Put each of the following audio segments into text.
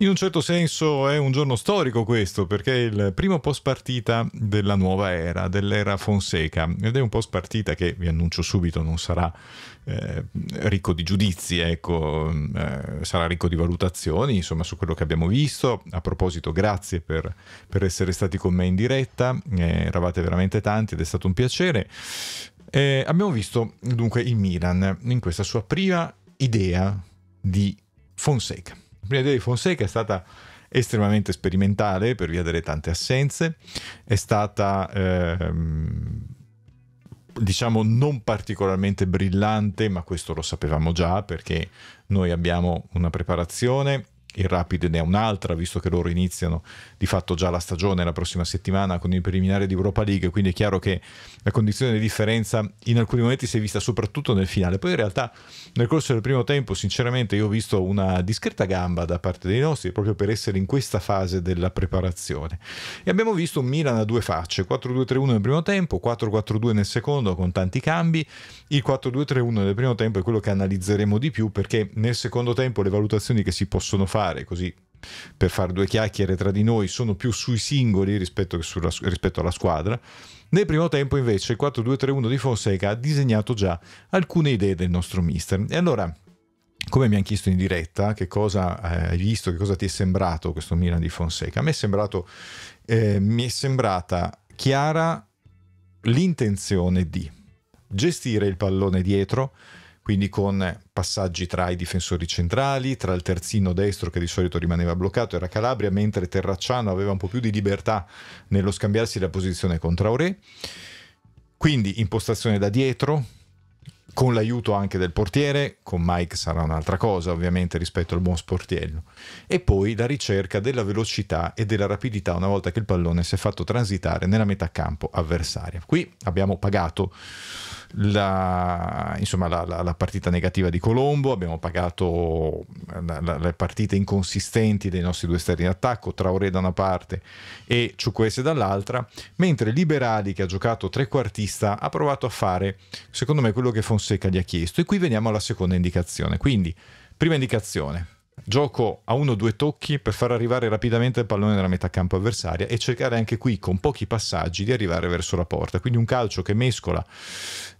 In un certo senso è un giorno storico questo, perché è il primo post partita della nuova era, dell'era Fonseca, ed è un post partita che vi annuncio subito non sarà eh, ricco di giudizi, ecco, mm, eh, sarà ricco di valutazioni, insomma, su quello che abbiamo visto. A proposito, grazie per, per essere stati con me in diretta, eh, eravate veramente tanti ed è stato un piacere. Eh, abbiamo visto dunque il Milan in questa sua prima idea di Fonseca prima idea di Fonseca è stata estremamente sperimentale per via delle tante assenze, è stata ehm, diciamo non particolarmente brillante, ma questo lo sapevamo già perché noi abbiamo una preparazione il Rapid ne è un'altra, visto che loro iniziano di fatto già la stagione la prossima settimana con il preliminare di Europa League, quindi è chiaro che la condizione di differenza in alcuni momenti si è vista soprattutto nel finale. Poi in realtà nel corso del primo tempo, sinceramente, io ho visto una discreta gamba da parte dei nostri, proprio per essere in questa fase della preparazione. E abbiamo visto un Milan a due facce, 4-2-3-1 nel primo tempo, 4-4-2 nel secondo con tanti cambi. Il 4-2-3-1 nel primo tempo è quello che analizzeremo di più perché nel secondo tempo le valutazioni che si possono fare fare così per fare due chiacchiere tra di noi sono più sui singoli rispetto, sulla, rispetto alla squadra. Nel primo tempo invece il 4-2-3-1 di Fonseca ha disegnato già alcune idee del nostro mister. E allora, come mi hanno chiesto in diretta, che cosa eh, hai visto, che cosa ti è sembrato questo Milan di Fonseca? A me è, sembrato, eh, mi è sembrata chiara l'intenzione di gestire il pallone dietro, quindi con passaggi tra i difensori centrali, tra il terzino destro che di solito rimaneva bloccato era Calabria, mentre Terracciano aveva un po' più di libertà nello scambiarsi la posizione contro Traoré. Quindi impostazione da dietro, con l'aiuto anche del portiere, con Mike sarà un'altra cosa ovviamente rispetto al buon sportiello. E poi la ricerca della velocità e della rapidità una volta che il pallone si è fatto transitare nella metà campo avversaria. Qui abbiamo pagato la, insomma, la, la, la, partita negativa di Colombo, abbiamo pagato eh, le partite inconsistenti dei nostri due esterni in attacco, Traoré da una parte e Ciuquese dall'altra, mentre Liberali che ha giocato trequartista ha provato a fare secondo me quello che Fonseca gli ha chiesto e qui veniamo alla seconda indicazione. Quindi, prima indicazione, Gioco a uno o due tocchi per far arrivare rapidamente il pallone nella metà campo avversaria e cercare anche qui con pochi passaggi di arrivare verso la porta. Quindi un calcio che mescola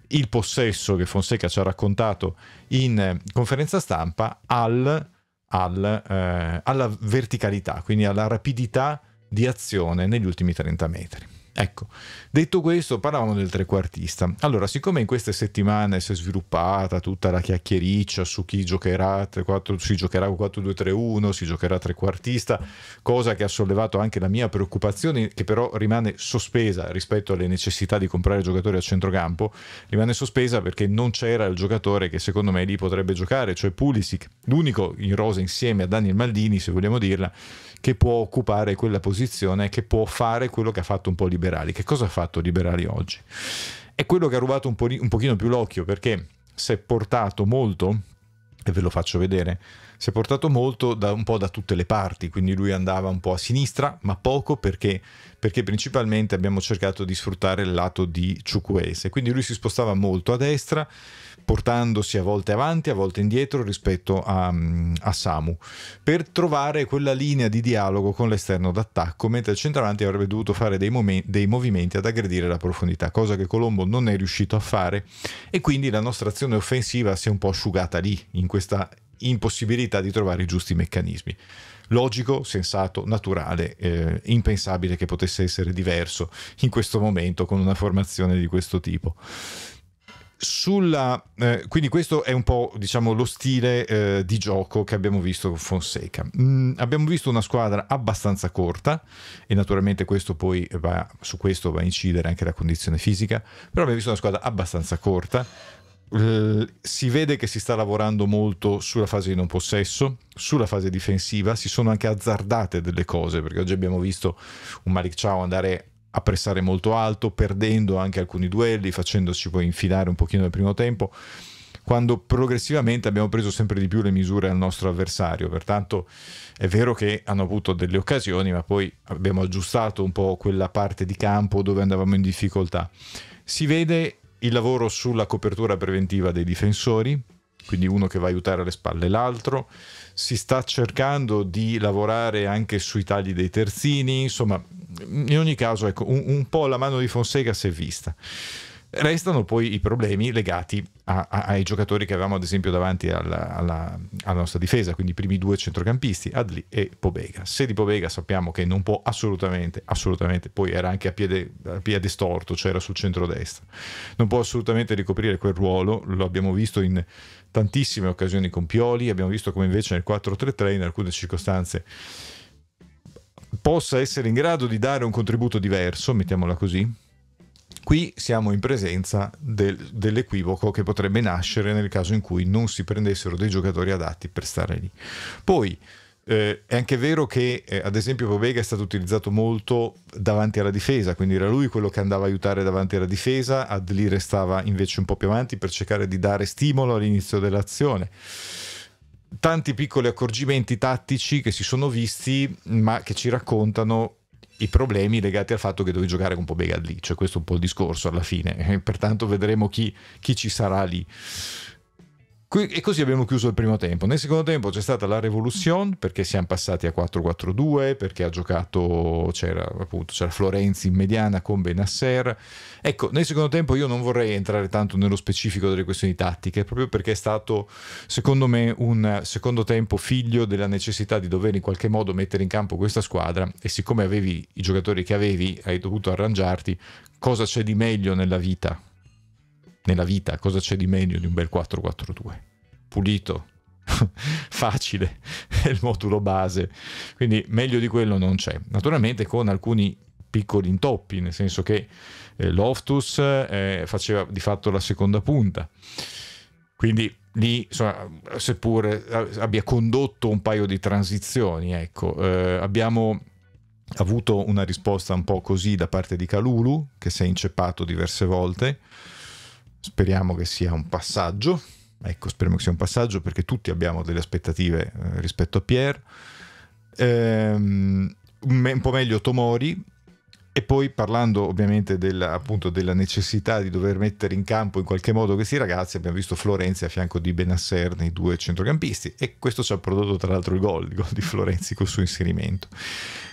il possesso che Fonseca ci ha raccontato in eh, conferenza stampa al, al, eh, alla verticalità, quindi alla rapidità di azione negli ultimi 30 metri. Ecco, detto questo, parlavamo del trequartista. Allora, siccome in queste settimane si è sviluppata tutta la chiacchiericcia su chi giocherà 3-4, si giocherà 4-2-3-1, si giocherà trequartista, cosa che ha sollevato anche la mia preoccupazione, che però rimane sospesa rispetto alle necessità di comprare giocatori a centrocampo, rimane sospesa perché non c'era il giocatore che secondo me lì potrebbe giocare, cioè Pulisic, l'unico in rosa insieme a Daniel Maldini, se vogliamo dirla, che può occupare quella posizione, che può fare quello che ha fatto un po' di liberali. Che cosa ha fatto liberali oggi? È quello che ha rubato un, po di, un pochino più l'occhio perché si è portato molto, e ve lo faccio vedere, si è portato molto da, un po' da tutte le parti, quindi lui andava un po' a sinistra, ma poco perché, perché principalmente abbiamo cercato di sfruttare il lato di Ciucuese, quindi lui si spostava molto a destra, portandosi a volte avanti, a volte indietro rispetto a, mm, a Samu, per trovare quella linea di dialogo con l'esterno d'attacco, mentre il centravanti avrebbe dovuto fare dei, momen- dei movimenti ad aggredire la profondità, cosa che Colombo non è riuscito a fare e quindi la nostra azione offensiva si è un po' asciugata lì, in questa impossibilità di trovare i giusti meccanismi. Logico, sensato, naturale, eh, impensabile che potesse essere diverso in questo momento con una formazione di questo tipo. Sulla, eh, quindi questo è un po' diciamo, lo stile eh, di gioco che abbiamo visto con Fonseca. Mm, abbiamo visto una squadra abbastanza corta e naturalmente questo poi va, su questo va a incidere anche la condizione fisica, però abbiamo visto una squadra abbastanza corta. si vede che si sta lavorando molto sulla fase di non possesso, sulla fase difensiva, si sono anche azzardate delle cose perché oggi abbiamo visto un Malik Ciao andare a pressare molto alto, perdendo anche alcuni duelli, facendoci poi infilare un pochino nel primo tempo, quando progressivamente abbiamo preso sempre di più le misure al nostro avversario. Pertanto è vero che hanno avuto delle occasioni, ma poi abbiamo aggiustato un po' quella parte di campo dove andavamo in difficoltà. Si vede il lavoro sulla copertura preventiva dei difensori, quindi uno che va a aiutare alle spalle l'altro. Si sta cercando di lavorare anche sui tagli dei terzini, insomma, in ogni caso, ecco, un, un po' la mano di Fonseca si è vista. Restano poi i problemi legati a, a, ai giocatori che avevamo ad esempio davanti alla, alla, alla, nostra difesa, quindi i primi due centrocampisti, Adli e Pobega. Se di Pobega sappiamo che non può assolutamente, assolutamente, poi era anche a piede, a piede storto, cioè era sul centro centrodestra, non può assolutamente ricoprire quel ruolo, lo abbiamo visto in tantissime occasioni con Pioli, abbiamo visto come invece nel 4-3-3 in alcune circostanze possa essere in grado di dare un contributo diverso, mettiamola così, Qui siamo in presenza del, dell'equivoco che potrebbe nascere nel caso in cui non si prendessero dei giocatori adatti per stare lì. Poi eh, è anche vero che, eh, ad esempio, Pobega è stato utilizzato molto davanti alla difesa, quindi era lui quello che andava a aiutare davanti alla difesa, Adli restava invece un po' più avanti per cercare di dare stimolo all'inizio dell'azione. Tanti piccoli accorgimenti tattici che si sono visti, ma che ci raccontano i problemi legati al fatto che dovevi giocare con Pobega lì, cioè questo è un po' il discorso alla fine, pertanto vedremo chi, chi ci sarà lì. E così abbiamo chiuso il primo tempo. Nel secondo tempo c'è stata la rivoluzione perché siamo passati a 4-4-2, perché ha giocato, c'era appunto c'era Florenzi in mediana con Benasser. Ecco, nel secondo tempo io non vorrei entrare tanto nello specifico delle questioni tattiche, proprio perché è stato secondo me un secondo tempo figlio della necessità di dover in qualche modo mettere in campo questa squadra e siccome avevi i giocatori che avevi hai dovuto arrangiarti, cosa c'è di meglio nella vita nella vita, cosa c'è di meglio di un bel 442? Pulito, facile, è il modulo base, quindi meglio di quello non c'è. Naturalmente con alcuni piccoli intoppi, nel senso che eh, Loftus eh, faceva di fatto la seconda punta, quindi lì, insomma, seppur eh, abbia condotto un paio di transizioni, ecco, eh, abbiamo avuto una risposta un po' così da parte di Calulu, che si è inceppato diverse volte, Speriamo che sia un passaggio. Ecco, speriamo che sia un passaggio perché tutti abbiamo delle aspettative eh, rispetto a Pierre. Ehm, un po' meglio Tomori, e poi parlando ovviamente della, appunto, della, necessità di dover mettere in campo in qualche modo questi ragazzi, abbiamo visto Florenzi a fianco di Benasser nei due centrocampisti e questo ci ha prodotto tra l'altro il gol, il gol di Florenzi col suo inserimento.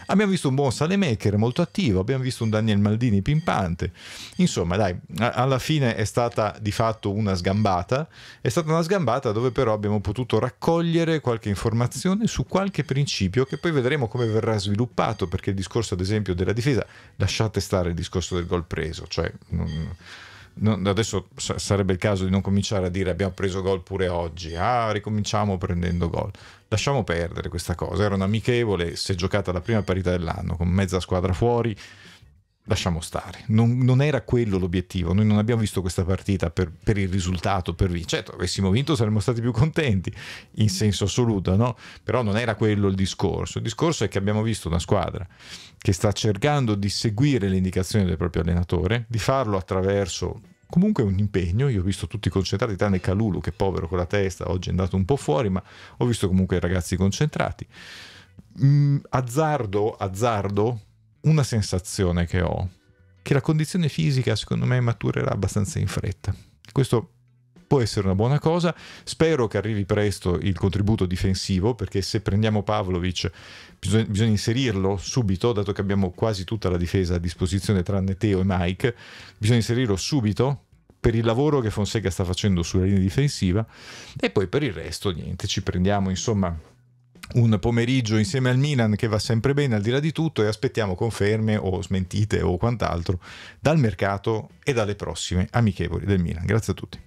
Abbiamo visto un buon Salemaker molto attivo, abbiamo visto un Daniel Maldini pimpante. Insomma, dai, alla fine è stata di fatto una sgambata. È stata una sgambata dove però abbiamo potuto raccogliere qualche informazione su qualche principio che poi vedremo come verrà sviluppato, perché il discorso ad esempio della difesa, lasciate stare il discorso del gol preso, cioè... Non non, adesso sarebbe il caso di non cominciare a dire abbiamo preso gol pure oggi, ah ricominciamo prendendo gol. Lasciamo perdere questa cosa, era un amichevole, si è giocata la prima parità dell'anno con mezza squadra fuori, lasciamo stare. Non, non, era quello l'obiettivo. Noi non abbiamo visto questa partita per, per il risultato, per vincere. Certo, avessimo vinto saremmo stati più contenti, in senso assoluto, no? Però non era quello il discorso. Il discorso è che abbiamo visto una squadra che sta cercando di seguire le indicazioni del proprio allenatore, di farlo attraverso comunque un impegno. Io ho visto tutti concentrati, tranne Calulu, che povero con la testa, oggi è andato un po' fuori, ma ho visto comunque i ragazzi concentrati. Mm, azzardo, azzardo, una sensazione che ho, che la condizione fisica secondo me maturerà abbastanza in fretta. Questo può essere una buona cosa, spero che arrivi presto il contributo difensivo, perché se prendiamo Pavlovic bisogna, bisogna inserirlo subito, dato che abbiamo quasi tutta la difesa a disposizione tranne Teo e Mike, bisogna inserirlo subito per il lavoro che Fonseca sta facendo sulla linea difensiva e poi per il resto niente, ci prendiamo insomma un pomeriggio insieme al Milan che va sempre bene al di là di tutto e aspettiamo conferme o smentite o quant'altro dal mercato e dalle prossime amichevoli del Milan. Grazie a tutti.